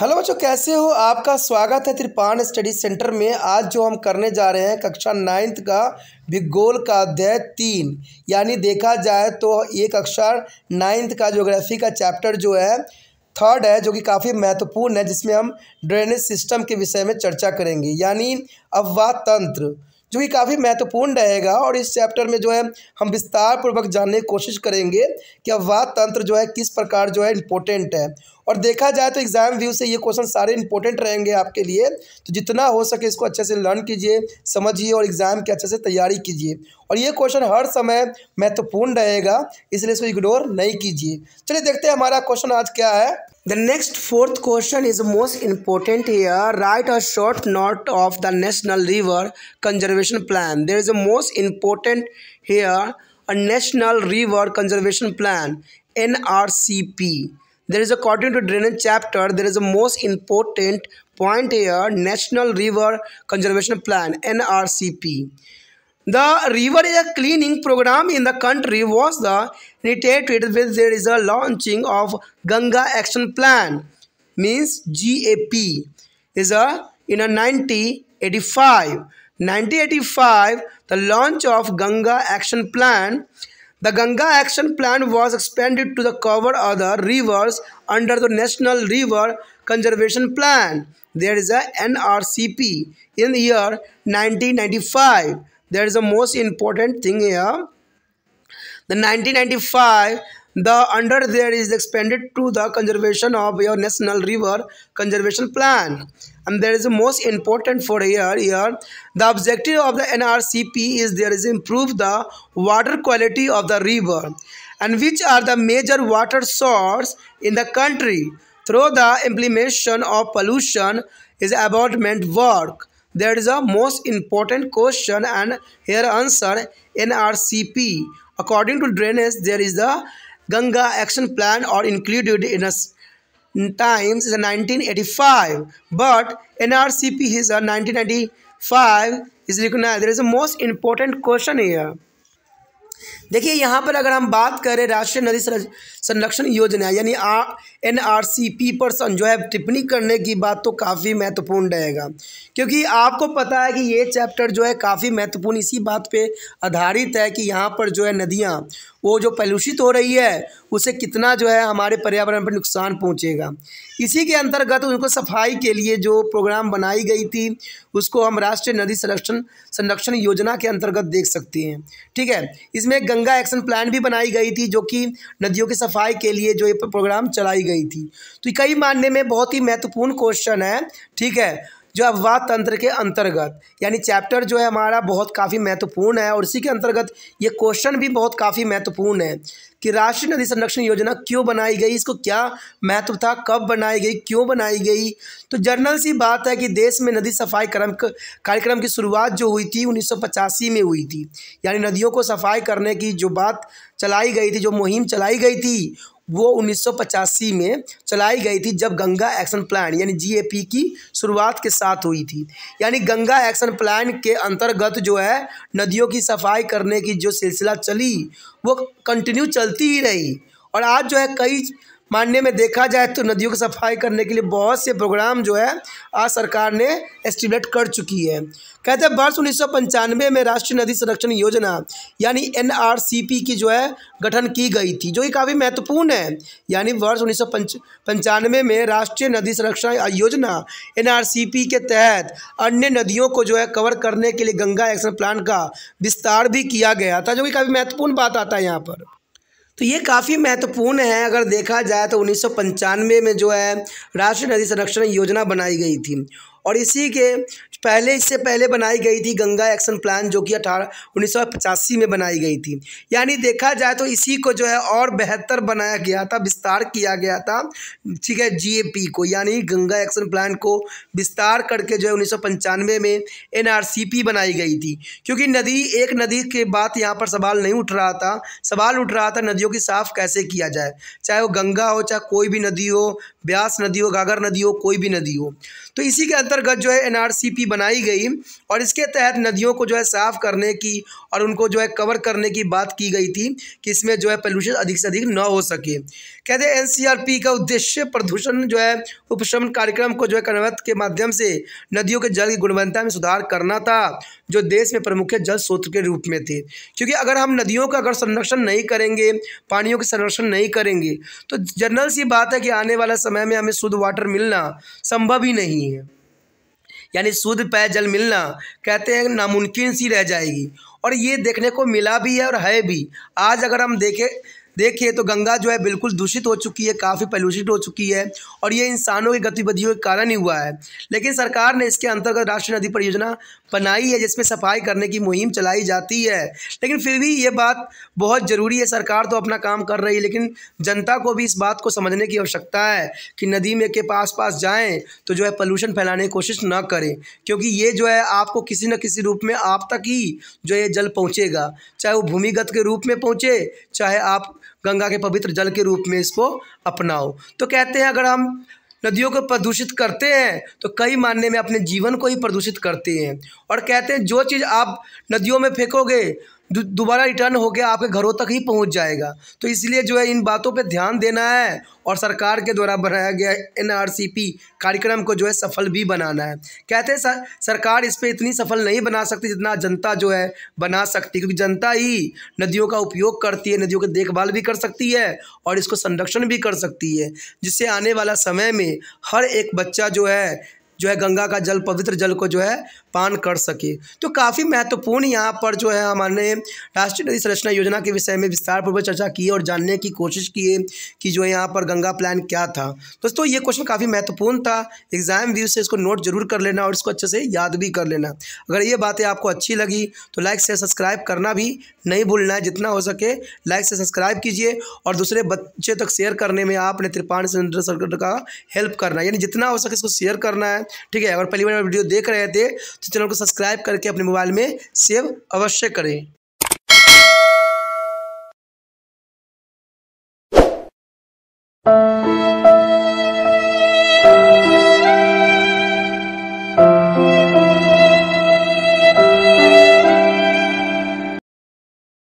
Hello बच्चों कैसे हो आपका स्वागत है त्रिपाण स्टडी सेंटर में आज जो हम करने जा रहे हैं कक्षा नाइन्थ का भूगोल का अध्याय तीन यानी देखा जाए तो ये कक्षा नाइन्थ का ज्योग्राफी का चैप्टर जो है थर्ड है जो कि काफ़ी महत्वपूर्ण है जिसमें हम ड्रेनेज सिस्टम के विषय में चर्चा करेंगे यानी अफवाह तंत्र जो कि काफ़ी महत्वपूर्ण रहेगा और इस चैप्टर में जो है हम विस्तार पूर्वक जानने की कोशिश करेंगे कि अपवाद तंत्र जो है किस प्रकार जो है इम्पोर्टेंट है और देखा जाए तो एग्ज़ाम व्यू से ये क्वेश्चन सारे इंपॉर्टेंट रहेंगे आपके लिए तो जितना हो सके इसको अच्छे से लर्न कीजिए समझिए और एग्ज़ाम की अच्छे से तैयारी कीजिए और ये क्वेश्चन हर समय महत्वपूर्ण रहेगा इसलिए इसको इग्नोर नहीं कीजिए चलिए देखते हैं हमारा क्वेश्चन आज क्या है The next fourth question is most important here. Write a short note of the National River Conservation Plan. There is a most important here a National River Conservation Plan NRCP. There is according to drainage chapter there is a most important point here National River Conservation Plan NRCP. The river is a cleaning program in the country was the initiated with there is a launching of Ganga Action Plan means GAP is a in a 1985 1985 the launch of Ganga Action Plan the Ganga Action Plan was expanded to the cover other rivers under the National River Conservation Plan there is a NRCP in the year 1995 there is a most important thing here the 1995 the under there is expanded to the conservation of your national river conservation plan and there is a most important for here here the objective of the nrcp is there is improve the water quality of the river and which are the major water source in the country through the implementation of pollution is abatement work that is the most important question and here answer NRCP. According to drainage, there is the Ganga Action Plan or included in a times 1985 but NRCP is a 1995 is recognized. There is a most important question here. देखिए यहाँ पर अगर हम बात करें राष्ट्रीय नदी संरक्षण योजना यानी एन आर सी पी पर जो है टिप्पणी करने की बात तो काफ़ी महत्वपूर्ण रहेगा क्योंकि आपको पता है कि ये चैप्टर जो है काफ़ी महत्वपूर्ण इसी बात पे आधारित है कि यहाँ पर जो है नदियाँ वो जो पॉल्यूषित हो रही है उसे कितना जो है हमारे पर्यावरण पर नुकसान पहुँचेगा इसी के अंतर्गत उनको सफाई के लिए जो प्रोग्राम बनाई गई थी उसको हम राष्ट्रीय नदी संरक्षण संरक्षण योजना के अंतर्गत देख सकते हैं ठीक है इसमें गंगा एक्शन प्लान भी बनाई गई थी जो कि नदियों की सफाई के लिए जो ये प्रोग्राम चलाई गई थी तो कई मानने में बहुत ही महत्वपूर्ण क्वेश्चन है ठीक है जो अपवाद तंत्र के अंतर्गत यानी चैप्टर जो है हमारा बहुत काफ़ी महत्वपूर्ण है और इसी के अंतर्गत ये क्वेश्चन भी बहुत काफ़ी महत्वपूर्ण है कि राष्ट्रीय नदी संरक्षण योजना क्यों बनाई गई इसको क्या महत्व था कब बनाई गई क्यों बनाई गई तो जर्नल सी बात है कि देश में नदी सफाई क्रम कार्यक्रम की शुरुआत जो हुई थी उन्नीस में हुई थी यानी नदियों को सफाई करने की जो बात चलाई गई थी जो मुहिम चलाई गई थी वो 1985 में चलाई गई थी जब गंगा एक्शन प्लान यानी जीएपी की शुरुआत के साथ हुई थी यानी गंगा एक्शन प्लान के अंतर्गत जो है नदियों की सफाई करने की जो सिलसिला चली वो कंटिन्यू चलती ही रही और आज जो है कई मानने में देखा जाए तो नदियों की सफाई करने के लिए बहुत से प्रोग्राम जो है आज सरकार ने एस्टिमेट कर चुकी है कहते हैं वर्ष उन्नीस में राष्ट्रीय नदी संरक्षण योजना यानी एन की जो है गठन की गई थी जो कि काफ़ी महत्वपूर्ण है यानी वर्ष उन्नीस में राष्ट्रीय नदी संरक्षण योजना एन के तहत अन्य नदियों को जो है कवर करने के लिए गंगा एक्शन प्लान का विस्तार भी किया गया था जो कि काफ़ी महत्वपूर्ण बात आता है यहाँ पर तो ये काफ़ी महत्वपूर्ण है अगर देखा जाए तो उन्नीस में जो है राष्ट्रीय नदी संरक्षण योजना बनाई गई थी और इसी के पहले इससे पहले बनाई गई थी गंगा एक्शन प्लान जो कि अठारह उन्नीस सौ पचासी में बनाई गई थी यानी देखा जाए तो इसी को जो है और बेहतर बनाया गया था विस्तार किया गया था ठीक है जी को यानी गंगा एक्शन प्लान को विस्तार करके जो है उन्नीस में एनआरसीपी बनाई गई थी क्योंकि नदी एक नदी के बाद यहाँ पर सवाल नहीं उठ रहा था सवाल उठ रहा था नदियों की साफ कैसे किया जाए चाहे वो गंगा हो चाहे कोई भी नदी हो ब्यास नदी हो घाघर नदी हो कोई भी नदी हो तो इसी के अंतर्गत अंतर्गत जो है एनआरसीपी बनाई गई और इसके तहत नदियों को जो है साफ़ करने की और उनको जो है कवर करने की बात की गई थी कि इसमें जो है पॉल्यूशन अधिक से अधिक न हो सके कहते हैं पी का उद्देश्य प्रदूषण जो है उपशमन कार्यक्रम को जो है कन्वत के माध्यम से नदियों के जल की गुणवत्ता में सुधार करना था जो देश में प्रमुख जल स्रोत के रूप में थे क्योंकि अगर हम नदियों का अगर संरक्षण नहीं करेंगे पानियों के संरक्षण नहीं करेंगे तो जनरल सी बात है कि आने वाला समय में हमें शुद्ध वाटर मिलना संभव ही नहीं है यानी शुद्ध पेयजल मिलना कहते हैं नामुमकिन सी रह जाएगी और ये देखने को मिला भी है और है भी आज अगर हम देखें देखिए तो गंगा जो है बिल्कुल दूषित हो चुकी है काफ़ी पॉल्यूशित हो चुकी है और ये इंसानों की गतिविधियों के कारण ही हुआ है लेकिन सरकार ने इसके अंतर्गत राष्ट्रीय नदी परियोजना बनाई है जिसमें सफाई करने की मुहिम चलाई जाती है लेकिन फिर भी ये बात बहुत ज़रूरी है सरकार तो अपना काम कर रही है लेकिन जनता को भी इस बात को समझने की आवश्यकता है कि नदी में के पास पास जाएँ तो जो है पॉल्यूशन फैलाने की कोशिश न करें क्योंकि ये जो है आपको किसी न किसी रूप में आप तक ही जो है जल पहुँचेगा चाहे वो भूमिगत के रूप में पहुँचे चाहे आप गंगा के पवित्र जल के रूप में इसको अपनाओ तो कहते हैं अगर हम नदियों को प्रदूषित करते हैं तो कई मानने में अपने जीवन को ही प्रदूषित करते हैं और कहते हैं जो चीज़ आप नदियों में फेंकोगे दोबारा रिटर्न होकर आपके घरों तक ही पहुंच जाएगा तो इसलिए जो है इन बातों पे ध्यान देना है और सरकार के द्वारा बनाया गया एन कार्यक्रम को जो है सफल भी बनाना है कहते हैं सर, सरकार इस पर इतनी सफल नहीं बना सकती जितना जनता जो है बना सकती क्योंकि जनता ही नदियों का उपयोग करती है नदियों की देखभाल भी कर सकती है और इसको संरक्षण भी कर सकती है जिससे आने वाला समय में हर एक बच्चा जो है जो है गंगा का जल पवित्र जल को जो है पान कर सके तो काफ़ी महत्वपूर्ण यहाँ पर जो है हमारे राष्ट्रीय नदी संरचना योजना के विषय में विस्तार पूर्वक चर्चा की और जानने की कोशिश की है कि जो है यहाँ पर गंगा प्लान क्या था दोस्तों ये क्वेश्चन काफ़ी महत्वपूर्ण था एग्जाम व्यू से इसको नोट जरूर कर लेना और इसको अच्छे से याद भी कर लेना अगर ये बातें आपको अच्छी लगी तो लाइक से सब्सक्राइब करना भी नहीं भूलना है जितना हो सके लाइक से सब्सक्राइब कीजिए और दूसरे बच्चे तक शेयर करने में आपने त्रिपाण चंद्र सरकार का हेल्प करना यानी जितना हो सके इसको शेयर करना है ठीक है अगर पहली बार वीडियो देख रहे थे तो चैनल को सब्सक्राइब करके अपने मोबाइल में सेव अवश्य करें